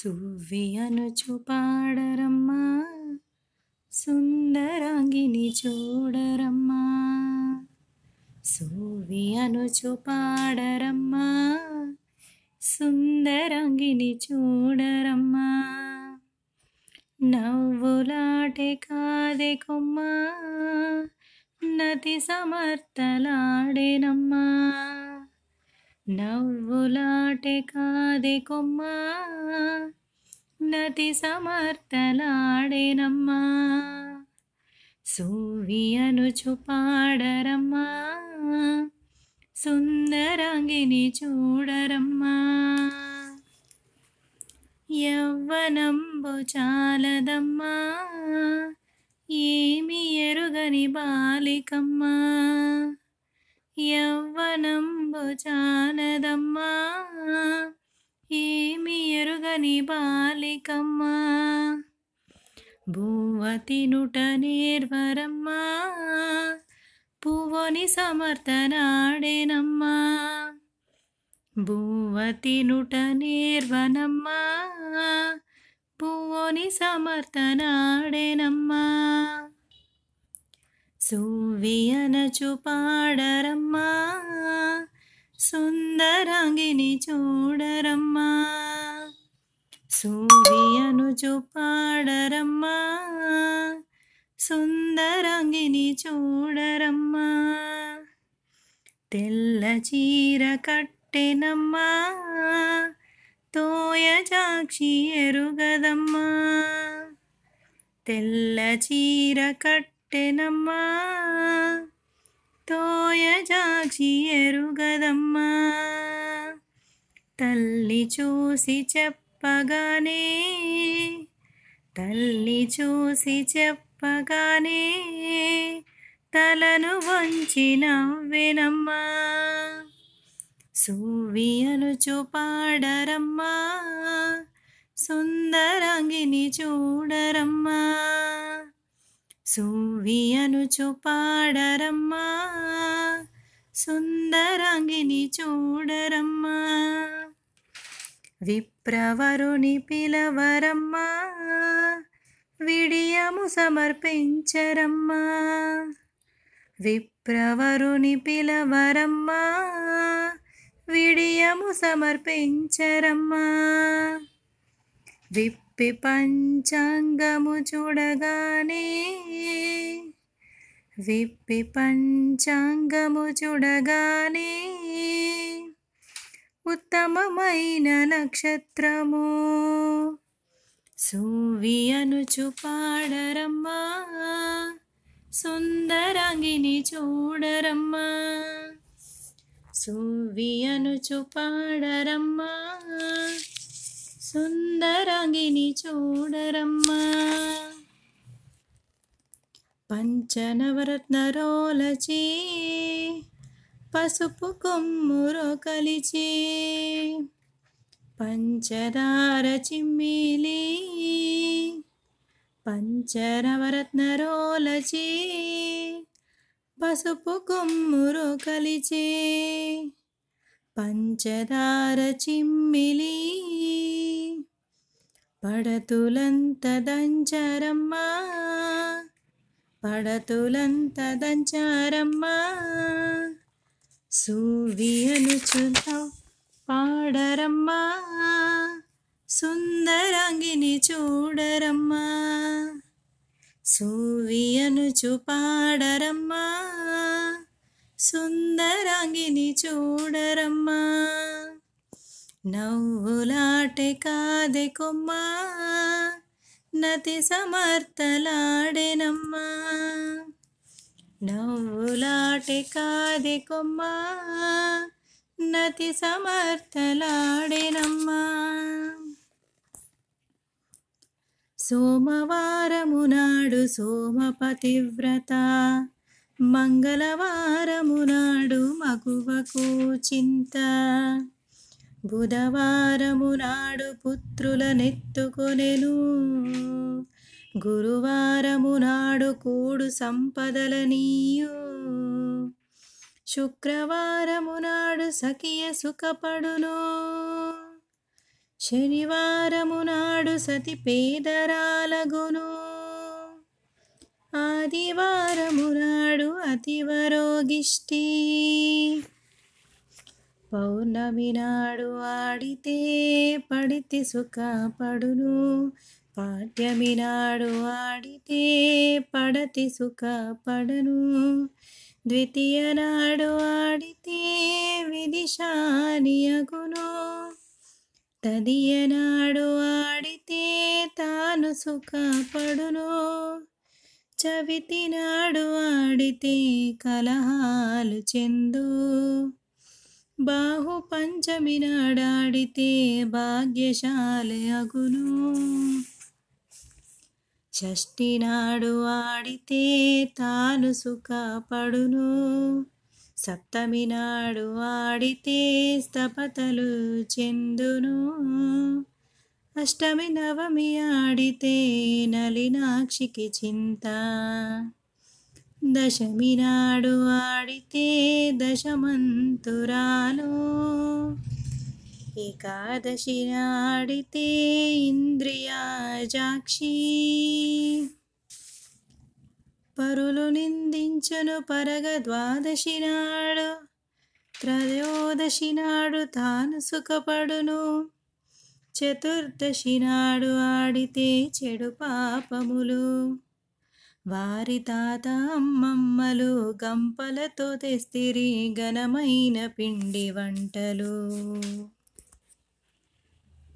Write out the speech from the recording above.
సువ్వి అనుచు పాడరమ్మా సుందరాంగిని చూడరమ్మా సువ్వి అనుచు పాడరమ్మా సుందరాంగిని చూడరమ్మా నవ్వులాటే కాదే కొమ్మా నతి సమర్థలాడేనమ్మా నవ్వులాటే కాది కొమ్మ నతి సమర్థలాడేనమ్మా సూవియను చూపాడరమ్మా సుందరంగిని చూడరమ్మా యవ్వనంబు చాలదమ్మా ఏమి ఎరుగని బాలికమ్మా యవ్వనంబు భుజానదమ్మా ఏమి ఎరుగని బాలికమ్మా భూవతి నుట నేర్వరమ్మా పువ్వని సమర్థనాడేనమ్మా భూవతి నుట నేర్వనమ్మా పువ్వని సమర్థనాడేనమ్మా సువ్వి అనచు పాడరమ్మా సుందరంగిని చూడరమ్మా సువ్వి అనుచు పాడరమ్మా సుందరాంగిని చూడరమ్మా తెల్ల చీర కట్టెనమ్మా తోయ చాక్షి ఎరుగదమ్మా తెల్ల చీర కట్టె పుట్టెనమ్మా తోయజాక్షి ఎరుగదమ్మా తల్లి చూసి చెప్పగానే తల్లి చూసి చెప్పగానే తలను వంచి నవ్వెనమ్మా అనుచు చూపాడరమ్మా సుందరంగిని చూడరమ్మా సువ్వియను చూపాడరమ్మా సుందరంగిని చూడరమ్మా విప్రవరుని పిలవరమ్మా విడియము సమర్పించరమ్మా విప్రవరుని పిలవరమ్మా విడియము సమర్పించరమ్మా విప్ విప్పిపంచాంగము చూడగానే విప్పి పంచాంగము చూడగానే ఉత్తమమైన నక్షత్రము సూవి అనుచు పాడరమ్మా సుందరంగిని చూడరమ్మా సూవి అనుచు పాడరమ్మా సుందరంగిని చూడరమ్మా పంచనవరత్నరోలచి పసుపు కొమ్మురో కలిచి పంచదార చిమ్మిలి పంచనవరత్నరోలచి పసుపు కొమ్మురో కలిచి పంచదార చిమ్మిలి పడతులంత దంచారమ్మా పడతులంత దంచారమ్మా సూవి అనుచుతావు పాడరమ్మా సుందరాంగిని చూడరమ్మా సూవి అనుచు పాడరమ్మా సుందరాంగిని చూడరమ్మా నవ్వులాటే కాదె కొమ్మా నతి సమర్థలాడేనమ్మా నవ్వులాటే కాదే కొమ్మా నతి సమర్థలాడేనమ్మా సోమవారము నాడు పతివ్రత మంగళవారము నాడు మగువకు చింత బుధవారము నాడు పుత్రుల నెత్తుకొనెను గురువారము నాడు కూడు సంపదల నీయు శుక్రవారము నాడు సఖియ సుఖపడును శనివారము నాడు సతి పేదరాలగును ఆదివారము నాడు అతివరోగిష్టి పౌర్ణమి నాడు ఆడితే పడితే సుఖపడును పాఠ్యమి నాడు ఆడితే పడతి సుఖపడను ద్వితీయ నాడు ఆడితే విదిశానియగును తదియ నాడు ఆడితే తాను సుఖపడును చవితి నాడు ఆడితే కలహాలు చెందు బాహు పంచమి నాడాడితే భాగ్యశాలి అగును షష్ఠి నాడు ఆడితే తాను సుఖపడును సప్తమి నాడు ఆడితే స్తపతలు చెందును అష్టమి నవమి ఆడితే నలినాక్షికి చింత దశమి నాడు ఆడితే దశమంతురాలు ఏకాదశి నాడితే ఇంద్రియాజాక్షి పరులు నిందించను పరగ ద్వాదశి నాడు త్రయోదశి నాడు తాను సుఖపడును చతుర్దశి నాడు ఆడితే చెడు పాపములు వారి తాత అమ్మమ్మలు గంపలతో తెస్తిరి ఘనమైన పిండి వంటలు